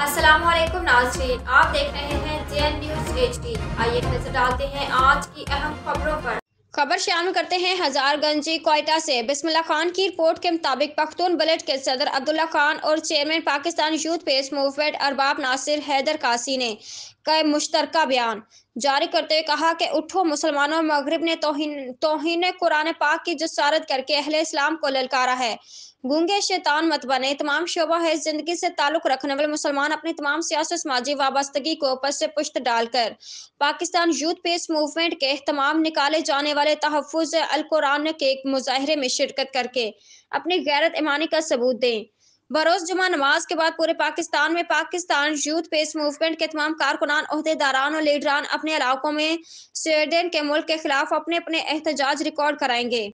अस्सलाम वालेकुम नाजरीन आप देख रहे हैं J N news H D आइए नजर डालते हैं आज की अहम खबरों पर खबर शाम करते हैं हजारगंजी कोयटा से बिस्मिल्ला खान की रिपोर्ट के मुताबिक पख्तून बुलेट के सदर अब्दुल्ला खान और chairman Pakistan youth peace movement Arbab Nasir Haider Kasi ने का मुश्तर बयान जारी करते हुए कहा कि उठो मुसलमानों मगरब ने तोहिन तोहिन कुरान पाक की जसारत करके अहले इस्लाम को ललकारा है गूंगे शैतान मत बने तमाम शोबा है जिंदगी से ताल्लुक रखने वाले मुसलमान अपनी तमाम सियासी समाजी वाबस्तगी को ऊपर से पुष्ट डालकर पाकिस्तान यूथ पीस मूवमेंट के तमाम निकाले जाने वाले तहफ़ कुरान के एक मुजाहरे में शिरकत करके अपनी गैरत ईमानी का सबूत दें बरोज जुमा नमाज के बाद पूरे पाकिस्तान में पाकिस्तान यूथ पेस मूवमेंट के तमाम कारकुनान अहदेदारान और लीडरान अपने इलाकों में स्वीडन के मुल्क के खिलाफ अपने अपने एहतजाज रिकॉर्ड कराएंगे